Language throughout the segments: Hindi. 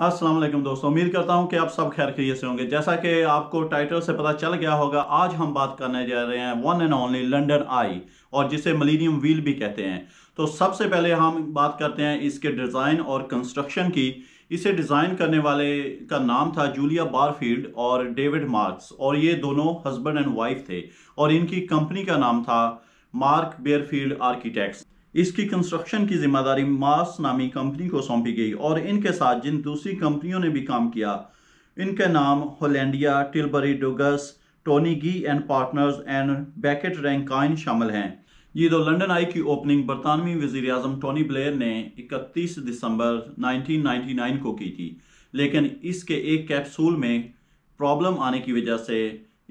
अस्सलाम वालेकुम दोस्तों उम्मीद करता हूं कि आप सब खैर खैरियत से होंगे जैसा कि आपको टाइटल से पता चल गया होगा आज हम बात करने जा रहे हैं one and only London Eye और जिसे मलिनियम व्हील भी कहते हैं तो सबसे पहले हम बात करते हैं इसके डिज़ाइन और कंस्ट्रक्शन की इसे डिज़ाइन करने वाले का नाम था जूलिया बारफील्ड और डेविड मार्क्स और ये दोनों हस्बैंड एंड वाइफ थे और इनकी कंपनी का नाम था मार्क बेयरफील्ड आर्किटेक्ट्स इसकी कंस्ट्रक्शन की जिम्मेदारी मास नामी कंपनी को सौंपी गई और इनके साथ जिन दूसरी कंपनियों ने भी काम किया इनके नाम Hollandia Tilbury Douglas Tony Gee and partners and Beckett Rankine शामिल हैं ये दो लंदन आई की ओपनिंग बरतानवी वज़ी अजम टोनी ब्लेयर ने 31 दिसंबर 1999 को की थी लेकिन इसके एक कैप्सूल में प्रॉब्लम आने की वजह से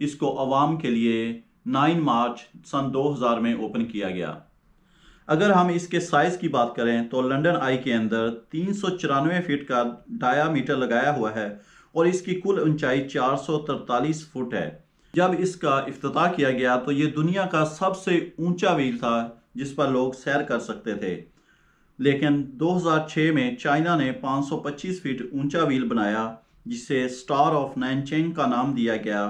इसको आवाम के लिए 9 मार्च सन 2000 में ओपन किया गया अगर हम इसके साइज़ की बात करें तो लंदन आई के अंदर तीन सौ चौरानवे फीट का डायामीटर लगाया हुआ है और इसकी कुल ऊंचाई चार सौ तरतालीस फुट है जब इसका अफ्ताह किया गया तो ये दुनिया का सबसे ऊंचा व्हील था जिस पर लोग सैर कर सकते थे लेकिन 2006 में चाइना ने 525 फीट ऊंचा व्हील बनाया जिसे स्टार ऑफ नैनचेंग का नाम दिया गया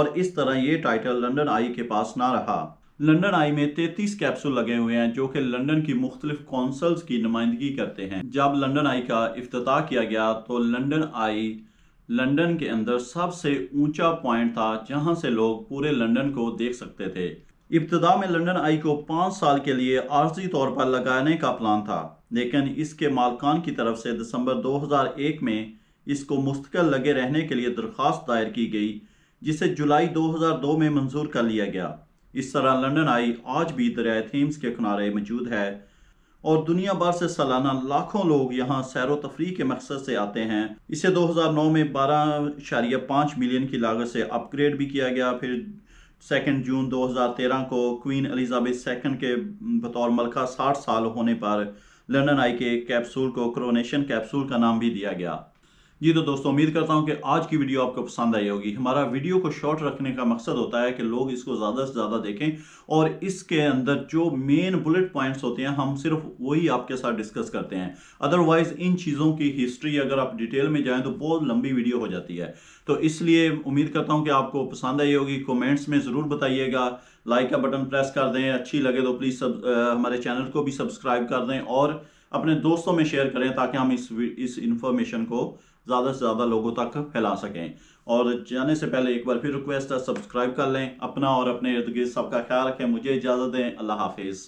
और इस तरह ये टाइटल लंदन आई के पास ना रहा लंदन आई में 33 कैप्सूल लगे हुए हैं जो कि लंदन की मुख्तलिफ कौंसल्स की नुमाइंदगी करते हैं जब लंदन आई का अफ्ताह किया गया तो लंदन आई लंदन के अंदर सबसे ऊंचा पॉइंट था जहां से लोग पूरे लंदन को देख सकते थे इब्तदा में लंदन आई को पाँच साल के लिए आर्जी तौर पर लगाने का प्लान था लेकिन इसके मालकान की तरफ से दिसंबर एक में इसको मुस्तकिल लगे रहने के लिए दरख्वास्त दायर की गई जिसे जुलाई 2002 में मंजूर कर लिया गया इस तरह लंदन आई आज भी दरिया थेम्स के किनारे मौजूद है और दुनिया भर से सालाना लाखों लोग यहाँ सैर तफरी के मकसद से आते हैं इसे 2009 में बारह शारिया पाँच मिलियन की लागत से अपग्रेड भी किया गया फिर सेकेंड जून 2013 को क्वीन एलिजाबेथ सेकेंड के बतौर मलका 60 साल होने पर लंदन आई के कैप्सूल को क्रोनेशन कैप्सूल का नाम भी दिया गया जी तो दोस्तों उम्मीद करता हूं कि आज की वीडियो आपको पसंद आई होगी हमारा वीडियो को शॉर्ट रखने का मकसद होता है कि लोग इसको ज़्यादा से ज़्यादा देखें और इसके अंदर जो मेन बुलेट पॉइंट्स होते हैं हम सिर्फ वही आपके साथ डिस्कस करते हैं अदरवाइज़ इन चीज़ों की हिस्ट्री अगर आप डिटेल में जाएँ तो बहुत लंबी वीडियो हो जाती है तो इसलिए उम्मीद करता हूँ कि आपको पसंद आई होगी कॉमेंट्स में ज़रूर बताइएगा लाइक का बटन प्रेस कर दें अच्छी लगे तो प्लीज़ हमारे चैनल को भी सब्सक्राइब कर दें और अपने दोस्तों में शेयर करें ताकि हम इस इस इन्फॉर्मेशन को ज़्यादा से ज़्यादा लोगों तक फैला सकें और जाने से पहले एक बार फिर रिक्वेस्ट है सब्सक्राइब कर लें अपना और अपने इर्द गिर्द सबका ख्याल रखें मुझे इजाज़त दें अल्लाह हाफिज़